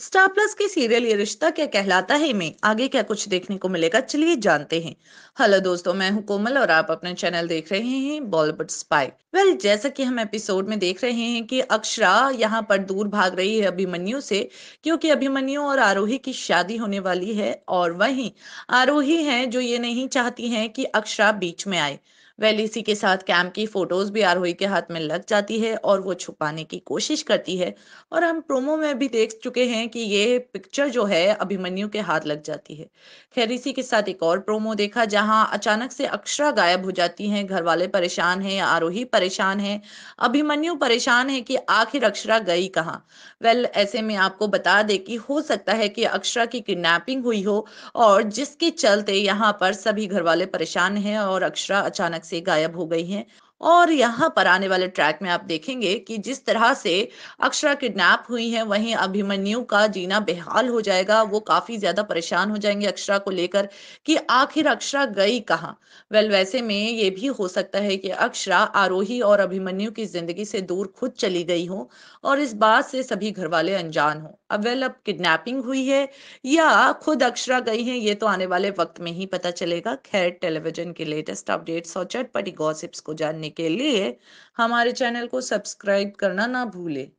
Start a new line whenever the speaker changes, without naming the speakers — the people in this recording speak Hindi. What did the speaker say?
स्टार प्लस की सीरियल ये रिश्ता क्या कहलाता है में आगे क्या कुछ देखने को मिलेगा चलिए जानते हैं हेलो दोस्तों मैं हूं कोमल और आप अपने चैनल देख रहे हैं बॉलीवुड स्पाई वेल well, जैसा कि हम एपिसोड में देख रहे हैं कि अक्षरा यहां पर दूर भाग रही है अभिमन्यु से क्योंकि अभिमन्यु और आरोही की शादी होने वाली है और वही आरोही है जो ये नहीं चाहती है कि अक्षरा बीच में आए वेल इसी के साथ कैम की फोटोज भी आरोही के हाथ में लग जाती है और वो छुपाने की कोशिश करती है और हम प्रोमो में भी देख चुके हैं कि ये पिक्चर जो है अभिमन्यु के हाथ लग जाती है खैर इसी के साथ एक और प्रोमो देखा जहां अचानक से अक्षरा गायब हो जाती हैं घर वाले परेशान हैं आरोही परेशान है अभिमन्यु परेशान है कि आखिर अक्षरा गई कहाँ वेल ऐसे में आपको बता दे कि हो सकता है कि अक्षरा की किडनेपिंग हुई हो और जिसके चलते यहाँ पर सभी घर वाले परेशान हैं और अक्षरा अचानक अचानक से गायब हो गई हैं और यहाँ पर आने वाले ट्रैक में आप देखेंगे कि जिस तरह से अक्षरा किडनैप हुई है वहीं अभिमन्यु का जीना बेहाल हो जाएगा वो काफी ज्यादा परेशान हो जाएंगे अक्षरा को लेकर कि आखिर अक्षरा गई कहाँ वेल वैसे में ये भी हो सकता है कि अक्षरा आरोही और अभिमन्यु की जिंदगी से दूर खुद चली गई हो और इस बात से सभी घर वाले अनजान हों अवेल अब किडनैपिंग हुई है या खुद अक्षरा गई है ये तो आने वाले वक्त में ही पता चलेगा खैर टेलीविजन के लेटेस्ट अपडेट्स और चटपटी गॉसिप्स को जानने के लिए हमारे चैनल को सब्सक्राइब करना ना भूलें